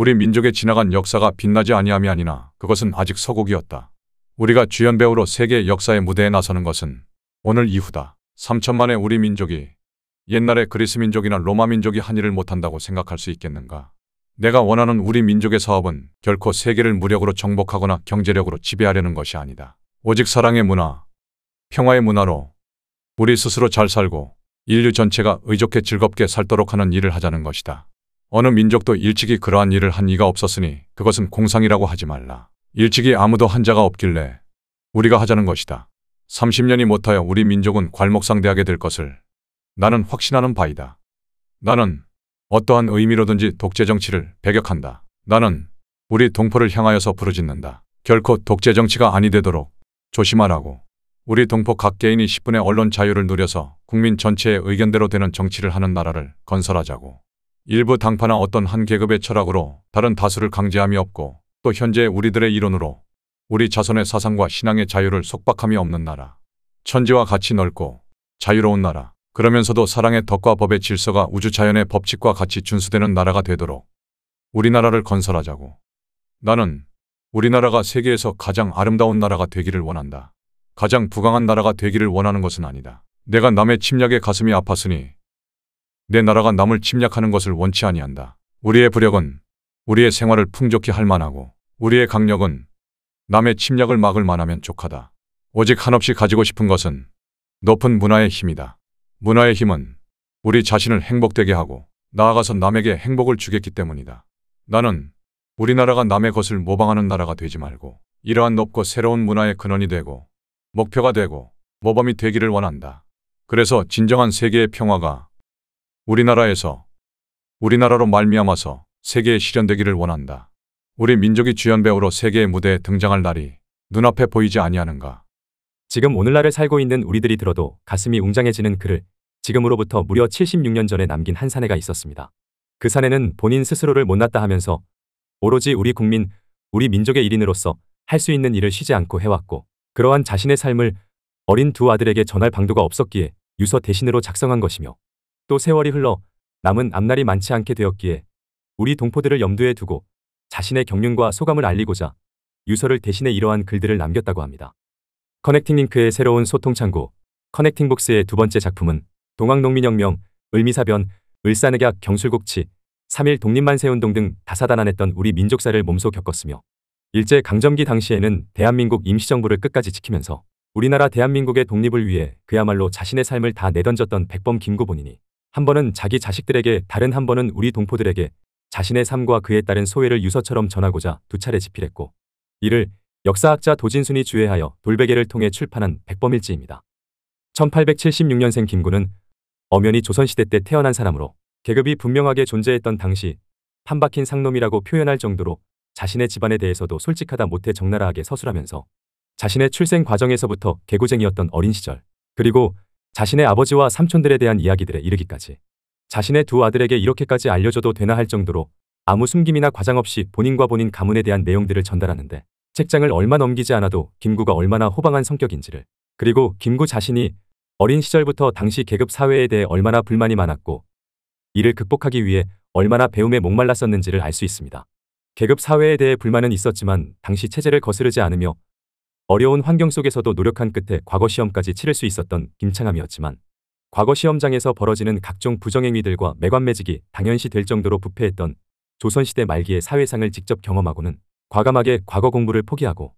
우리 민족의 지나간 역사가 빛나지 아니함이 아니나 그것은 아직 서곡이었다. 우리가 주연배우로 세계 역사의 무대에 나서는 것은 오늘 이후다. 3천만의 우리 민족이 옛날에 그리스 민족이나 로마 민족이 한일을 못한다고 생각할 수 있겠는가. 내가 원하는 우리 민족의 사업은 결코 세계를 무력으로 정복하거나 경제력으로 지배하려는 것이 아니다. 오직 사랑의 문화, 평화의 문화로 우리 스스로 잘 살고 인류 전체가 의족해 즐겁게 살도록 하는 일을 하자는 것이다. 어느 민족도 일찍이 그러한 일을 한 이가 없었으니 그것은 공상이라고 하지 말라. 일찍이 아무도 한 자가 없길래 우리가 하자는 것이다. 30년이 못하여 우리 민족은 괄목상대하게 될 것을 나는 확신하는 바이다. 나는 어떠한 의미로든지 독재 정치를 배격한다. 나는 우리 동포를 향하여서 부르짖는다. 결코 독재 정치가 아니 되도록 조심하라고. 우리 동포 각 개인이 10분의 언론 자유를 누려서 국민 전체의 의견대로 되는 정치를 하는 나라를 건설하자고. 일부 당파나 어떤 한 계급의 철학으로 다른 다수를 강제함이 없고 또 현재 우리들의 이론으로 우리 자손의 사상과 신앙의 자유를 속박함이 없는 나라. 천지와 같이 넓고 자유로운 나라. 그러면서도 사랑의 덕과 법의 질서가 우주 자연의 법칙과 같이 준수되는 나라가 되도록 우리나라를 건설하자고. 나는 우리나라가 세계에서 가장 아름다운 나라가 되기를 원한다. 가장 부강한 나라가 되기를 원하는 것은 아니다. 내가 남의 침략에 가슴이 아팠으니 내 나라가 남을 침략하는 것을 원치 아니한다. 우리의 부력은 우리의 생활을 풍족히 할 만하고 우리의 강력은 남의 침략을 막을 만하면 족하다. 오직 한없이 가지고 싶은 것은 높은 문화의 힘이다. 문화의 힘은 우리 자신을 행복되게 하고 나아가서 남에게 행복을 주겠기 때문이다. 나는 우리나라가 남의 것을 모방하는 나라가 되지 말고 이러한 높고 새로운 문화의 근원이 되고 목표가 되고 모범이 되기를 원한다. 그래서 진정한 세계의 평화가 우리나라에서 우리나라로 말미암아서 세계에 실현되기를 원한다. 우리 민족이 주연 배우로 세계의 무대에 등장할 날이 눈앞에 보이지 아니하는가. 지금 오늘날을 살고 있는 우리들이 들어도 가슴이 웅장해지는 글을 지금으로부터 무려 76년 전에 남긴 한 사내가 있었습니다. 그 사내는 본인 스스로를 못났다 하면서 오로지 우리 국민, 우리 민족의 일인으로서 할 수 있는 일을 쉬지 않고 해왔고 그러한 자신의 삶을 어린 두 아들에게 전할 방도가 없었기에 유서 대신으로 작성한 것이며 또 세월이 흘러 남은 앞날이 많지 않게 되었기에 우리 동포들을 염두에 두고 자신의 경륜과 소감을 알리고자 유서를 대신해 이러한 글들을 남겼다고 합니다. 커넥팅 링크의 새로운 소통 창구 커넥팅 북스의 두 번째 작품은 동학농민혁명, 을미사변, 을사늑약 경술국치, 3일 독립만세운동 등 다사다난했던 우리 민족사를 몸소 겪었으며 일제 강점기 당시에는 대한민국 임시정부를 끝까지 지키면서 우리나라 대한민국의 독립을 위해 그야말로 자신의 삶을 다 내던졌던 백범 김구본인이 한 번은 자기 자식들에게 다른 한 번은 우리 동포들에게 자신의 삶과 그에 따른 소외를 유서처럼 전하고자 두 차례 집필했고 이를 역사학자 도진순이 주회하여 돌베개를 통해 출판한 백범일지입니다. 1876년생 김구는 엄연히 조선시대 때 태어난 사람으로 계급이 분명하게 존재했던 당시 판박힌 상놈이라고 표현할 정도로 자신의 집안에 대해서도 솔직하다 못해 적나라하게 서술하면서 자신의 출생 과정에서부터 개구쟁이였던 어린 시절 그리고 자신의 아버지와 삼촌들에 대한 이야기들에 이르기까지 자신의 두 아들에게 이렇게까지 알려줘도 되나 할 정도로 아무 숨김이나 과장 없이 본인과 본인 가문에 대한 내용들을 전달하는데 책장을 얼마 넘기지 않아도 김구가 얼마나 호방한 성격인지를 그리고 김구 자신이 어린 시절부터 당시 계급 사회에 대해 얼마나 불만이 많았고 이를 극복하기 위해 얼마나 배움에 목말랐었는지를 알 수 있습니다. 계급 사회에 대해 불만은 있었지만 당시 체제를 거스르지 않으며 어려운 환경 속에서도 노력한 끝에 과거 시험까지 치를 수 있었던 김창암이었지만 과거 시험장에서 벌어지는 각종 부정행위들과 매관매직이 당연시 될 정도로 부패했던 조선시대 말기의 사회상을 직접 경험하고는 과감하게 과거 공부를 포기하고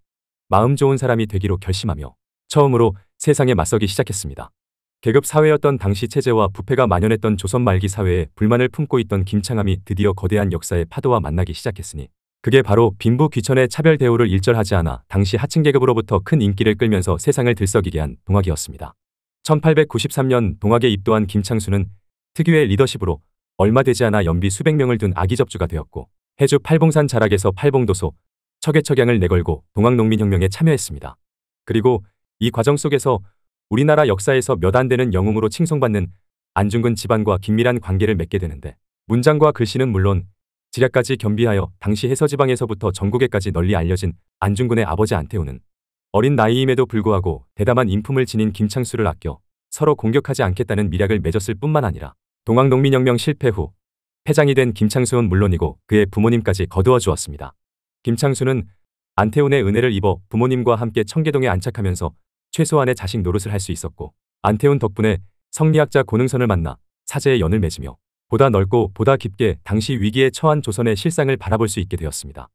마음 좋은 사람이 되기로 결심하며 처음으로 세상에 맞서기 시작했습니다. 계급 사회였던 당시 체제와 부패가 만연했던 조선 말기 사회에 불만을 품고 있던 김창암이 드디어 거대한 역사의 파도와 만나기 시작했으니 그게 바로 빈부 귀천의 차별 대우를 일절하지 않아 당시 하층 계급으로부터 큰 인기를 끌면서 세상을 들썩이게 한 동학이었습니다. 1893년 동학에 입도한 김창수는 특유의 리더십으로 얼마 되지 않아 연비 수백 명을 둔 아기 접주가 되었고 해주 팔봉산 자락에서 팔봉도소, 척의척양을 내걸고 동학농민혁명에 참여했습니다. 그리고 이 과정 속에서 우리나라 역사에서 몇 안 되는 영웅으로 칭송받는 안중근 집안과 긴밀한 관계를 맺게 되는데 문장과 글씨는 물론 지략까지 겸비하여 당시 해서지방에서부터 전국에까지 널리 알려진 안중근의 아버지 안태우는 어린 나이임에도 불구하고 대담한 인품을 지닌 김창수를 아껴 서로 공격하지 않겠다는 미략을 맺었을 뿐만 아니라 동학농민혁명 실패 후 회장이 된 김창수는 물론이고 그의 부모님까지 거두어 주었습니다. 김창수는 안태훈의 은혜를 입어 부모님과 함께 청계동에 안착하면서 최소한의 자식 노릇을 할 수 있었고 안태훈 덕분에 성리학자 고능선을 만나 사제의 연을 맺으며 보다 넓고 보다 깊게 당시 위기에 처한 조선의 실상을 바라볼 수 있게 되었습니다.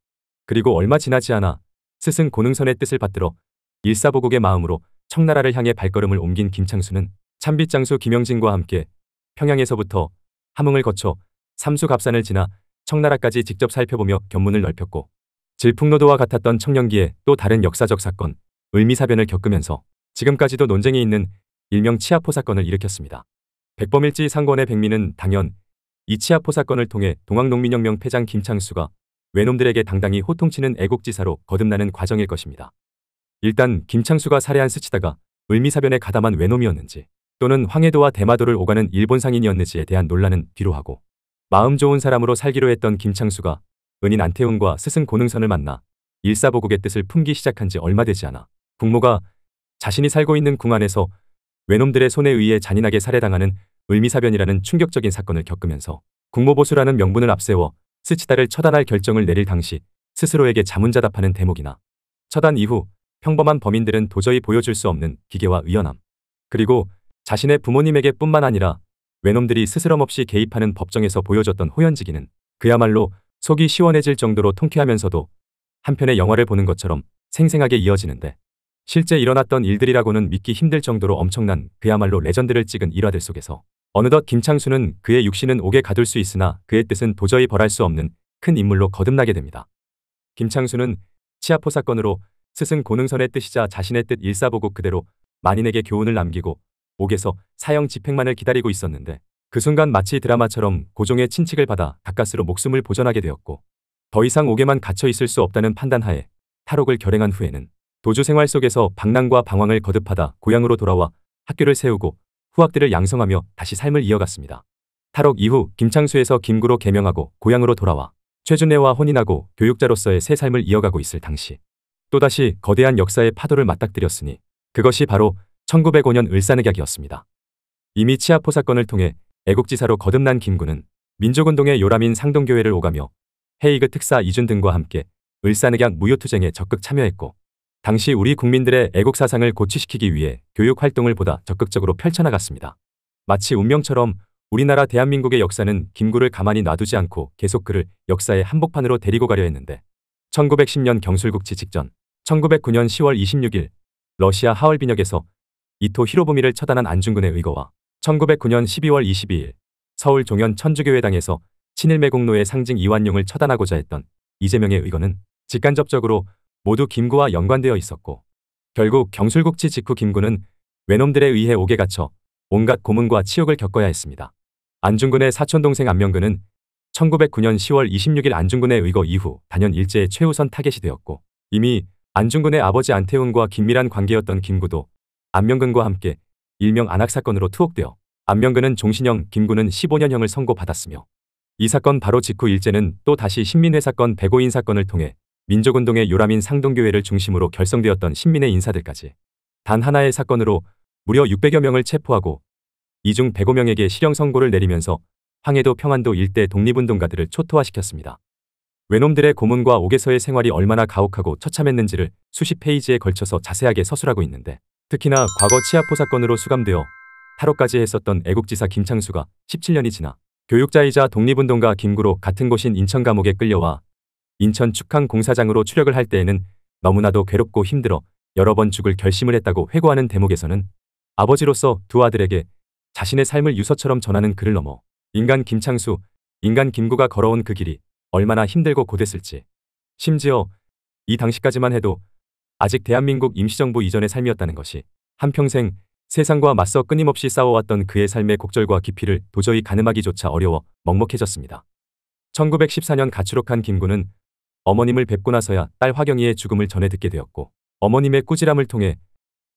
그리고 얼마 지나지 않아 스승 고능선의 뜻을 받들어 일사보국의 마음으로 청나라를 향해 발걸음을 옮긴 김창수는 참빗장수 김영진과 함께 평양에서부터 함흥을 거쳐 삼수갑산을 지나 청나라까지 직접 살펴보며 견문을 넓혔고 질풍노도와 같았던 청년기에 또 다른 역사적 사건, 을미사변을 겪으면서 지금까지도 논쟁이 있는 일명 치아포 사건을 일으켰습니다. 백범일지 상권의 백미는 당연 이치아포 사건을 통해 동학농민혁명 폐장 김창수가 외놈들에게 당당히 호통치는 애국지사로 거듭나는 과정일 것입니다. 일단 김창수가 살해한 스치다가 을미사변에 가담한 외놈이었는지 또는 황해도와 대마도를 오가는 일본 상인이었는지에 대한 논란은 뒤로 하고 마음 좋은 사람으로 살기로 했던 김창수가 은인 안태훈과 스승 고능선을 만나 일사보국의 뜻을 품기 시작한 지 얼마 되지 않아 국모가 자신이 살고 있는 궁 안에서 외놈들의 손에 의해 잔인하게 살해당하는 을미사변이라는 충격적인 사건을 겪으면서 국모보수라는 명분을 앞세워 스치다를 처단할 결정을 내릴 당시 스스로에게 자문자답하는 대목이나 처단 이후 평범한 범인들은 도저히 보여줄 수 없는 기계와 의연함 그리고 자신의 부모님에게 뿐만 아니라 외놈들이 스스럼 없이 개입하는 법정에서 보여줬던 호연지기는 그야말로 속이 시원해질 정도로 통쾌하면서도 한편의 영화를 보는 것처럼 생생하게 이어지는데 실제 일어났던 일들이라고는 믿기 힘들 정도로 엄청난 그야말로 레전드를 찍은 일화들 속에서 어느덧 김창수는 그의 육신은 옥에 가둘 수 있으나 그의 뜻은 도저히 벌할 수 없는 큰 인물로 거듭나게 됩니다. 김창수는 치아포 사건으로 스승 고능선의 뜻이자 자신의 뜻 일사보고 그대로 만인에게 교훈을 남기고 옥에서 사형 집행만을 기다리고 있었는데 그 순간 마치 드라마처럼 고종의 친칙을 받아 가까스로 목숨을 보전하게 되었고 더 이상 옥에만 갇혀 있을 수 없다는 판단하에 탈옥을 결행한 후에는 도주 생활 속에서 방랑과 방황을 거듭하다 고향으로 돌아와 학교를 세우고 후학들을 양성하며 다시 삶을 이어갔습니다. 탈옥 이후 김창수에서 김구로 개명하고 고향으로 돌아와 최준애와 혼인하고 교육자로서의 새 삶을 이어가고 있을 당시 또다시 거대한 역사의 파도를 맞닥뜨렸으니 그것이 바로 1905년 을사늑약이었습니다. 이미 치아포 사건을 통해 애국지사로 거듭난 김구는 민족운동의 요람인 상동교회를 오가며 헤이그 특사 이준 등과 함께 을사늑약 무효투쟁에 적극 참여했고 당시 우리 국민들의 애국사상을 고취시키기 위해 교육활동을 보다 적극적으로 펼쳐나갔습니다. 마치 운명처럼 우리나라 대한민국의 역사는 김구를 가만히 놔두지 않고 계속 그를 역사의 한복판으로 데리고 가려 했는데 1910년 경술국치 직전 1909년 10월 26일 러시아 하얼빈역에서 이토 히로부미를 처단한 안중근의 의거와 1909년 12월 22일 서울 종현 천주교회당에서 친일매국노의 상징 이완용을 처단하고자 했던 이재명의 의거는 직간접적으로 모두 김구와 연관되어 있었고 결국 경술국치 직후 김구는 외놈들에 의해 옥에 갇혀 온갖 고문과 치욕을 겪어야 했습니다. 안중근의 사촌동생 안명근은 1909년 10월 26일 안중근의 의거 이후 단연 일제의 최우선 타겟이 되었고 이미 안중근의 아버지 안태훈과 긴밀한 관계였던 김구도 안명근과 함께 일명 안학사건으로 투옥되어 안명근은 종신형, 김구는 15년형을 선고받았으며 이 사건 바로 직후 일제는 또 다시 신민회 사건, 배고인 사건을 통해 민족운동의 요람인 상동교회를 중심으로 결성되었던 신민의 인사들까지 단 하나의 사건으로 무려 600여 명을 체포하고 이중 105명에게 실형 선고를 내리면서 황해도 평안도 일대 독립운동가들을 초토화시켰습니다. 외놈들의 고문과 옥에서의 생활이 얼마나 가혹하고 처참했는지를 수십 페이지에 걸쳐서 자세하게 서술하고 있는데 특히나 과거 치아포 사건으로 수감되어 타로까지 했었던 애국지사 김창수가 17년이 지나 교육자이자 독립운동가 김구로 같은 곳인 인천 감옥에 끌려와 인천 축항 공사장으로 출력을할 때에는 너무나도 괴롭고 힘들어 여러 번 죽을 결심을 했다고 회고하는 대목에서는 아버지로서 두 아들에게 자신의 삶을 유서처럼 전하는 글을 넘어 인간 김창수, 인간 김구가 걸어온 그 길이 얼마나 힘들고 고됐을지 심지어 이 당시까지만 해도 아직 대한민국 임시정부 이전의 삶이었다는 것이 한평생 세상과 맞서 끊임없이 싸워왔던 그의 삶의 곡절과 깊이를 도저히 가늠하기조차 어려워 먹먹해졌습니다. 1914년 가출옥한 김구는 어머님을 뵙고 나서야 딸 화경이의 죽음을 전해 듣게 되었고 어머님의 꾸지람을 통해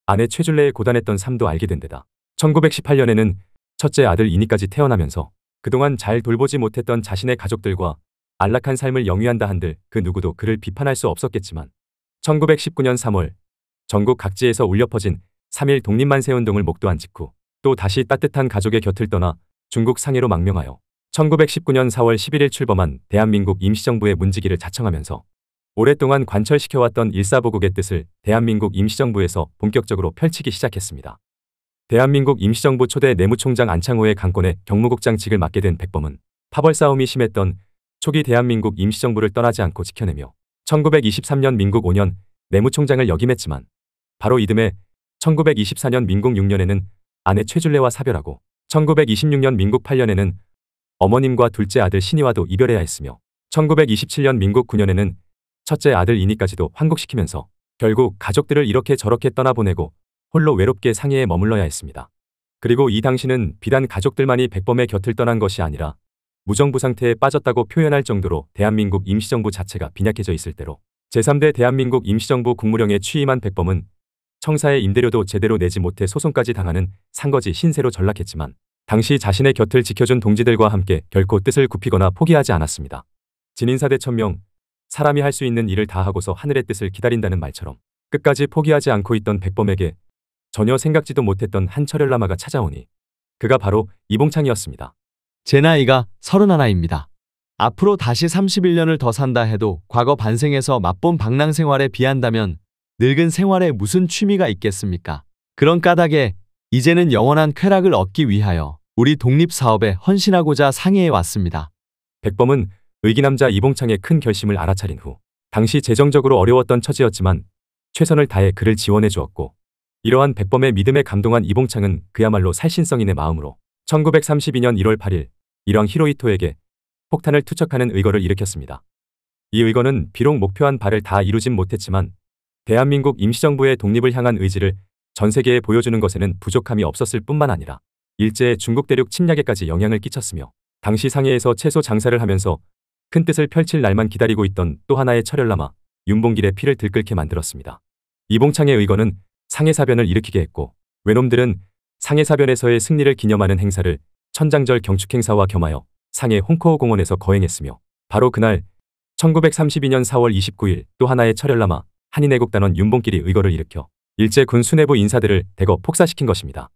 아내 최줄레의 고단했던 삶도 알게 된데다 1918년에는 첫째 아들 이니까지 태어나면서 그동안 잘 돌보지 못했던 자신의 가족들과 안락한 삶을 영위한다 한들 그 누구도 그를 비판할 수 없었겠지만 1919년 3월 전국 각지에서 울려 퍼진 3일 독립만세 운동을 목도한 직후 또 다시 따뜻한 가족의 곁을 떠나 중국 상해로 망명하여 1919년 4월 11일 출범한 대한민국 임시정부의 문지기를 자청하면서 오랫동안 관철시켜왔던 일사보국의 뜻을 대한민국 임시정부에서 본격적으로 펼치기 시작했습니다. 대한민국 임시정부 초대 내무총장 안창호의 강권에 경무국장직을 맡게 된 백범은 파벌 싸움이 심했던 초기 대한민국 임시정부를 떠나지 않고 지켜내며 1923년 민국 5년 내무총장을 역임했지만 바로 이듬해 1924년 민국 6년에는 아내 최줄래와 사별하고 1926년 민국 8년에는 어머님과 둘째 아들 신이와도 이별해야 했으며 1927년 민국 9년에는 첫째 아들 이니까지도 환국시키면서 결국 가족들을 이렇게 저렇게 떠나보내고 홀로 외롭게 상해에 머물러야 했습니다. 그리고 이 당시는 비단 가족들만이 백범의 곁을 떠난 것이 아니라 무정부 상태에 빠졌다고 표현할 정도로 대한민국 임시정부 자체가 빈약해져 있을 때로 제3대 대한민국 임시정부 국무령에 취임한 백범은 청사의 임대료도 제대로 내지 못해 소송까지 당하는 상거지 신세로 전락했지만 당시 자신의 곁을 지켜준 동지들과 함께 결코 뜻을 굽히거나 포기하지 않았습니다. 진인사대 천명, 사람이 할 수 있는 일을 다 하고서 하늘의 뜻을 기다린다는 말처럼 끝까지 포기하지 않고 있던 백범에게 전혀 생각지도 못했던 한 철혈라마가 찾아오니 그가 바로 이봉창이었습니다. 제 나이가 31입니다. 앞으로 다시 31년을 더 산다 해도 과거 반생에서 맛본 방랑 생활에 비한다면 늙은 생활에 무슨 취미가 있겠습니까? 그런 까닭에 이제는 영원한 쾌락을 얻기 위하여 우리 독립사업에 헌신하고자 상해에 왔습니다. 백범은 의기남자 이봉창의 큰 결심을 알아차린 후 당시 재정적으로 어려웠던 처지였지만 최선을 다해 그를 지원해 주었고 이러한 백범의 믿음에 감동한 이봉창은 그야말로 살신성인의 마음으로 1932년 1월 8일 일왕 히로히토에게 폭탄을 투척하는 의거를 일으켰습니다. 이 의거는 비록 목표한 바를 다 이루진 못했지만 대한민국 임시정부의 독립을 향한 의지를 전 세계에 보여주는 것에는 부족함이 없었을 뿐만 아니라 일제의 중국 대륙 침략에까지 영향을 끼쳤으며 당시 상해에서 채소 장사를 하면서 큰 뜻을 펼칠 날만 기다리고 있던 또 하나의 철혈남아 윤봉길의 피를 들끓게 만들었습니다. 이봉창의 의거는 상해사변을 일으키게 했고 외놈들은 상해사변에서의 승리를 기념하는 행사를 천장절 경축행사와 겸하여 상해 홍코호 공원에서 거행했으며 바로 그날 1932년 4월 29일 또 하나의 철혈남아 한인애국단원 윤봉길이 의거를 일으켜 일제군 수뇌부 인사들을 대거 폭사시킨 것입니다.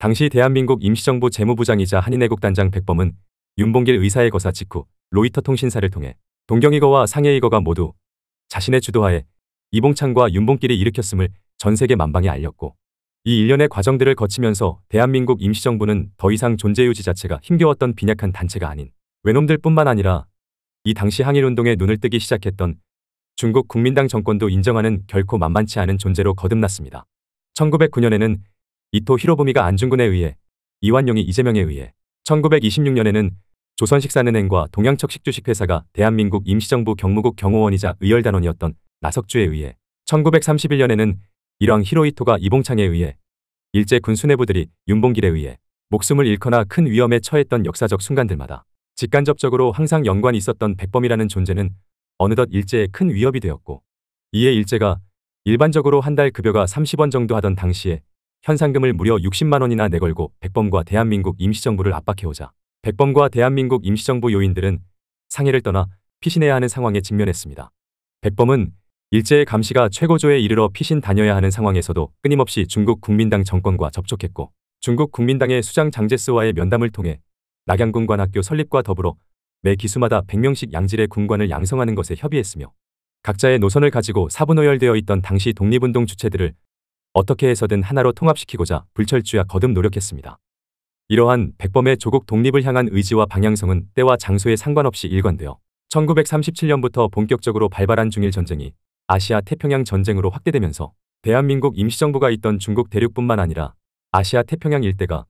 당시 대한민국 임시정부 재무부장이자 한인애국단장 백범은 윤봉길 의사의 거사 직후 로이터 통신사를 통해 동경이거와 상해이거가 모두 자신의 주도하에 이봉창과 윤봉길이 일으켰음을 전세계 만방에 알렸고 이 일련의 과정들을 거치면서 대한민국 임시정부는 더 이상 존재 유지 자체가 힘겨웠던 빈약한 단체가 아닌 외놈들 뿐만 아니라 이 당시 항일운동에 눈을 뜨기 시작했던 중국 국민당 정권도 인정하는 결코 만만치 않은 존재로 거듭났습니다. 1909년에는 이토 히로부미가 안중근에 의해 이완용이 이재명에 의해 1926년에는 조선식산은행과 동양척식주식회사가 대한민국 임시정부 경무국 경호원이자 의열단원이었던 나석주에 의해 1931년에는 일왕 히로이토가 이봉창에 의해 일제 군수내부들이 윤봉길에 의해 목숨을 잃거나 큰 위험에 처했던 역사적 순간들마다 직간접적으로 항상 연관이 있었던 백범이라는 존재는 어느덧 일제의 큰 위협이 되었고 이에 일제가 일반적으로 한 달 급여가 30원 정도 하던 당시에 현상금을 무려 60만 원이나 내걸고 백범과 대한민국 임시정부를 압박해오자 백범과 대한민국 임시정부 요인들은 상해를 떠나 피신해야 하는 상황에 직면했습니다. 백범은 일제의 감시가 최고조에 이르러 피신 다녀야 하는 상황에서도 끊임없이 중국 국민당 정권과 접촉했고 중국 국민당의 수장 장제스와의 면담을 통해 낙양군관 학교 설립과 더불어 매 기수마다 100명씩 양질의 군관을 양성하는 것에 협의했으며 각자의 노선을 가지고 사분오열되어 있던 당시 독립운동 주체들을 어떻게 해서든 하나로 통합시키고자 불철주야 거듭 노력했습니다. 이러한 백범의 조국 독립을 향한 의지와 방향성은 때와 장소에 상관없이 일관되어 1937년부터 본격적으로 발발한 중일 전쟁이 아시아 태평양 전쟁으로 확대되면서 대한민국 임시정부가 있던 중국 대륙뿐만 아니라 아시아 태평양 일대가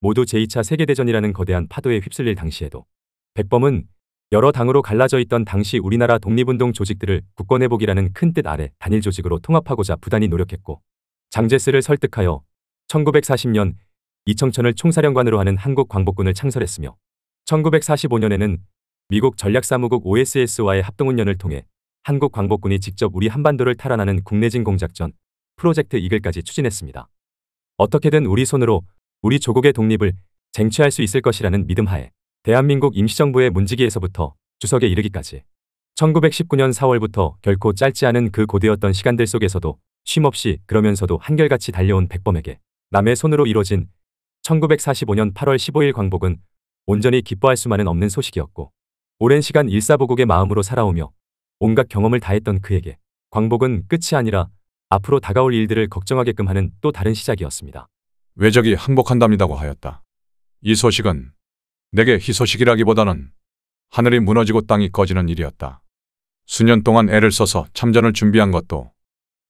모두 제2차 세계대전이라는 거대한 파도에 휩쓸릴 당시에도 백범은 여러 당으로 갈라져 있던 당시 우리나라 독립운동 조직들을 국권회복이라는 큰 뜻 아래 단일 조직으로 통합하고자 부단히 노력했고 장제스를 설득하여 1940년 이청천을 총사령관으로 하는 한국 광복군을 창설했으며 1945년에는 미국 전략사무국 OSS와의 합동훈련을 통해 한국 광복군이 직접 우리 한반도를 탈환하는 국내진공작전 프로젝트 이글까지 추진했습니다. 어떻게든 우리 손으로 우리 조국의 독립을 쟁취할 수 있을 것이라는 믿음하에 대한민국 임시정부의 문지기에서부터 주석에 이르기까지 1919년 4월부터 결코 짧지 않은 그 고되었던 시간들 속에서도 쉼없이 그러면서도 한결같이 달려온 백범에게 남의 손으로 이뤄진 1945년 8월 15일 광복은 온전히 기뻐할 수만은 없는 소식이었고 오랜 시간 일사보국의 마음으로 살아오며 온갖 경험을 다했던 그에게 광복은 끝이 아니라 앞으로 다가올 일들을 걱정하게끔 하는 또 다른 시작이었습니다. 외적이 항복한답니다고 하였다. 이 소식은 내게 희소식이라기보다는 하늘이 무너지고 땅이 꺼지는 일이었다. 수년 동안 애를 써서 참전을 준비한 것도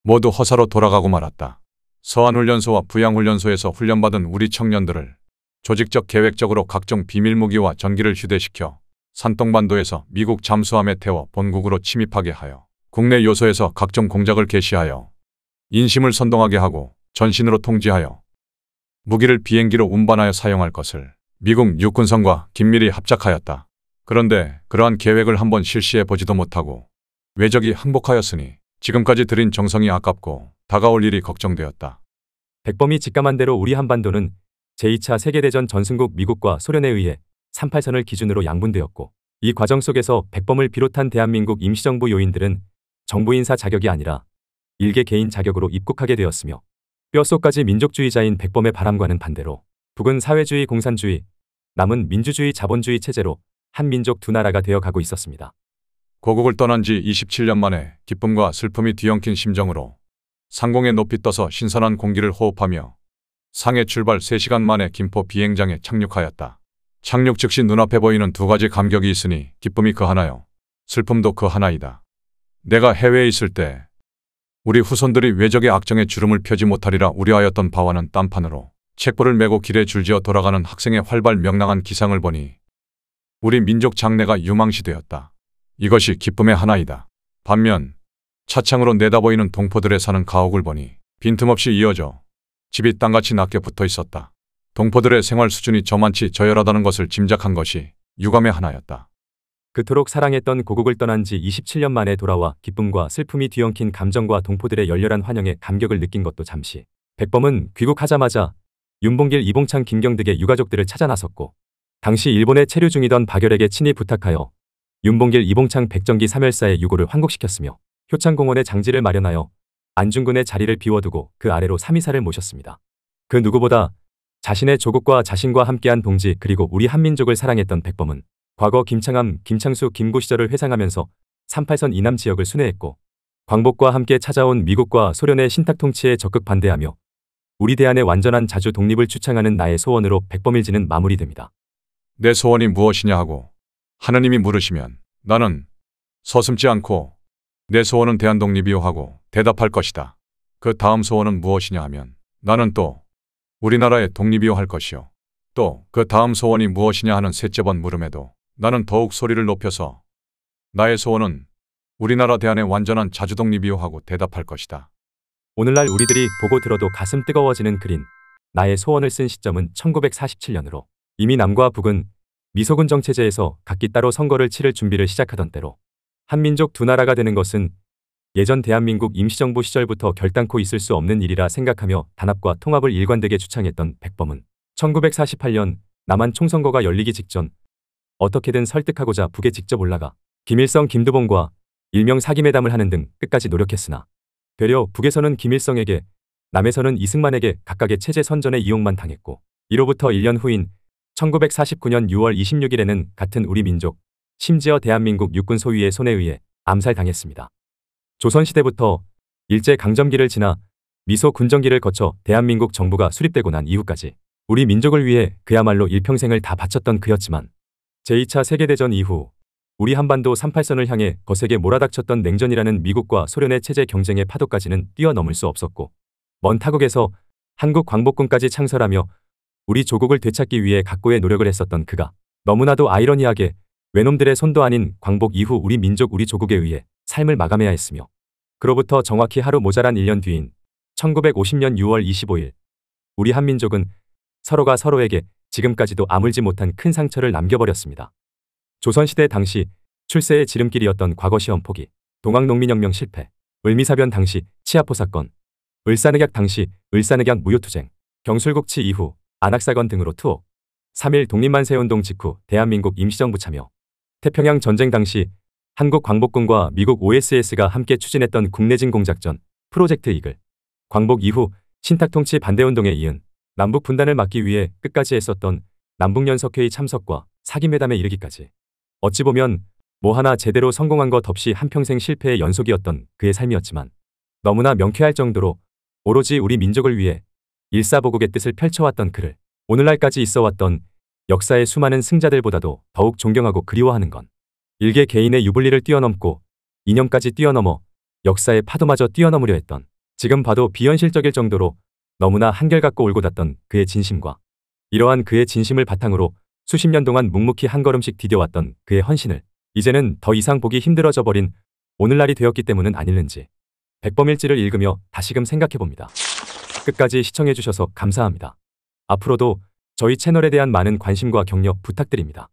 모두 허사로 돌아가고 말았다. 서한훈련소와 부양훈련소에서 훈련받은 우리 청년들을 조직적 계획적으로 각종 비밀무기와 전기를 휴대시켜 산동반도에서 미국 잠수함에 태워 본국으로 침입하게 하여 국내 요소에서 각종 공작을 개시하여 인심을 선동하게 하고 전신으로 통지하여 무기를 비행기로 운반하여 사용할 것을 미국 육군선과 긴밀히 합작하였다. 그런데 그러한 계획을 한번 실시해 보지도 못하고 외적이 항복하였으니 지금까지 들인 정성이 아깝고 다가올 일이 걱정되었다. 백범이 직감한 대로 우리 한반도는 제2차 세계대전 전승국 미국과 소련에 의해 38선을 기준으로 양분되었고 이 과정 속에서 백범을 비롯한 대한민국 임시정부 요인들은 정부 인사 자격이 아니라 일개 개인 자격으로 입국하게 되었으며 뼛속까지 민족주의자인 백범의 바람과는 반대로 북은 사회주의 공산주의, 남은 민주주의 자본주의 체제로 한민족 두 나라가 되어가고 있었습니다. 고국을 떠난 지 27년 만에 기쁨과 슬픔이 뒤엉킨 심정으로 상공에 높이 떠서 신선한 공기를 호흡하며 상해 출발 3시간 만에 김포 비행장에 착륙하였다. 착륙 즉시 눈앞에 보이는 두 가지 감격이 있으니 기쁨이 그 하나요. 슬픔도 그 하나이다. 내가 해외에 있을 때 우리 후손들이 외적의 악정에 주름을 펴지 못하리라 우려하였던 바와는 딴판으로 책보를 메고 길에 줄지어 돌아가는 학생의 활발 명랑한 기상을 보니 우리 민족 장래가 유망시되었다. 이것이 기쁨의 하나이다. 반면 차창으로 내다보이는 동포들의 사는 가옥을 보니 빈틈없이 이어져 집이 땅같이 낮게 붙어 있었다. 동포들의 생활 수준이 저만치 저열하다는 것을 짐작한 것이 유감의 하나였다. 그토록 사랑했던 고국을 떠난 지 27년 만에 돌아와 기쁨과 슬픔이 뒤엉킨 감정과 동포들의 열렬한 환영에 감격을 느낀 것도 잠시. 백범은 귀국하자마자 윤봉길, 이봉창, 김경득의 유가족들을 찾아 나섰고 당시 일본에 체류 중이던 박열에게 친히 부탁하여 윤봉길 이봉창 백정기 3열사의 유고를 환국시켰으며 효창공원의 장지를 마련하여 안중근의 자리를 비워두고 그 아래로 3이사를 모셨습니다. 그 누구보다 자신의 조국과 자신과 함께한 동지 그리고 우리 한민족을 사랑했던 백범은 과거 김창암, 김창수, 김구 시절을 회상하면서 38선 이남 지역을 순회했고 광복과 함께 찾아온 미국과 소련의 신탁 통치에 적극 반대하며 우리 대한의 완전한 자주 독립을 추창하는 나의 소원으로 백범일지는 마무리됩니다. 내 소원이 무엇이냐 하고 하느님이 물으시면 나는 서슴지 않고 내 소원은 대한독립이요 하고 대답할 것이다. 그 다음 소원은 무엇이냐 하면 나는 또 우리나라의 독립이요 할 것이요. 또 그 다음 소원이 무엇이냐 하는 셋째 번 물음에도 나는 더욱 소리를 높여서 나의 소원은 우리나라 대안의 완전한 자주독립이요 하고 대답할 것이다. 오늘날 우리들이 보고 들어도 가슴 뜨거워지는 그린 나의 소원을 쓴 시점은 1947년으로 이미 남과 북은 미소군 정체제에서 각기 따로 선거를 치를 준비를 시작하던 때로 한민족 두 나라가 되는 것은 예전 대한민국 임시정부 시절부터 결단코 있을 수 없는 일이라 생각하며 단합과 통합을 일관되게 주창했던 백범은 1948년 남한 총선거가 열리기 직전 어떻게든 설득하고자 북에 직접 올라가 김일성 김두봉과 일명 사기매담을 하는 등 끝까지 노력했으나 되려 북에서는 김일성에게 남에서는 이승만에게 각각의 체제 선전의 이용만 당했고 이로부터 1년 후인 1949년 6월 26일에는 같은 우리 민족, 심지어 대한민국 육군 소위의 손에 의해 암살당했습니다. 조선시대부터 일제강점기를 지나 미소 군정기를 거쳐 대한민국 정부가 수립되고 난 이후까지 우리 민족을 위해 그야말로 일평생을 다 바쳤던 그였지만 제2차 세계대전 이후 우리 한반도 38선을 향해 거세게 몰아닥쳤던 냉전이라는 미국과 소련의 체제 경쟁의 파도까지는 뛰어넘을 수 없었고 먼 타국에서 한국 광복군까지 창설하며 우리 조국을 되찾기 위해 각고의 노력을 했었던 그가 너무나도 아이러니하게 외놈들의 손도 아닌 광복 이후 우리 민족 우리 조국에 의해 삶을 마감해야 했으며 그로부터 정확히 하루 모자란 1년 뒤인 1950년 6월 25일 우리 한민족은 서로가 서로에게 지금까지도 아물지 못한 큰 상처를 남겨버렸습니다. 조선시대 당시 출세의 지름길이었던 과거시험 포기, 동학농민혁명 실패, 을미사변 당시 치아포 사건, 을사늑약 당시 을사늑약 무효투쟁, 경술국치 이후 안학사건 등으로 투옥, 3일 독립만세운동 직후 대한민국 임시정부 참여, 태평양 전쟁 당시 한국 광복군과 미국 OSS가 함께 추진했던 국내 진공작전 프로젝트 이글, 광복 이후 신탁통치 반대운동에 이은 남북 분단을 막기 위해 끝까지 했었던 남북연석회의 참석과 사기회담에 이르기까지 어찌 보면 뭐 하나 제대로 성공한 것 없이 한평생 실패의 연속이었던 그의 삶이었지만 너무나 명쾌할 정도로 오로지 우리 민족을 위해 일사보국의 뜻을 펼쳐왔던 그를 오늘날까지 있어왔던 역사의 수많은 승자들보다도 더욱 존경하고 그리워하는 건 일개 개인의 유불리를 뛰어넘고 이념까지 뛰어넘어 역사의 파도마저 뛰어넘으려 했던 지금 봐도 비현실적일 정도로 너무나 한결같고 올고 닿던 그의 진심과 이러한 그의 진심을 바탕으로 수십 년 동안 묵묵히 한 걸음씩 디뎌왔던 그의 헌신을 이제는 더 이상 보기 힘들어져 버린 오늘날이 되었기 때문은 아닐는지 백범일지를 읽으며 다시금 생각해봅니다. 끝까지 시청해주셔서 감사합니다. 앞으로도 저희 채널에 대한 많은 관심과 격려 부탁드립니다.